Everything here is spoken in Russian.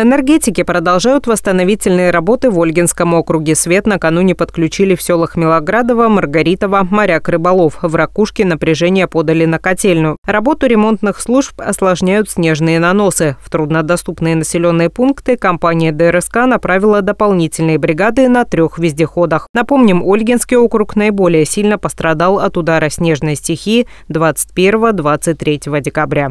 Энергетики продолжают восстановительные работы в Ольгинском округе. Свет накануне подключили в селах Милоградово, Маргаритово, Моряк Рыболов. В Ракушке напряжение подали на котельную. Работу ремонтных служб осложняют снежные наносы. В труднодоступные населенные пункты компания ДРСК направила дополнительные бригады на трех вездеходах. Напомним, Ольгинский округ наиболее сильно пострадал от удара снежной стихии 21-23 декабря.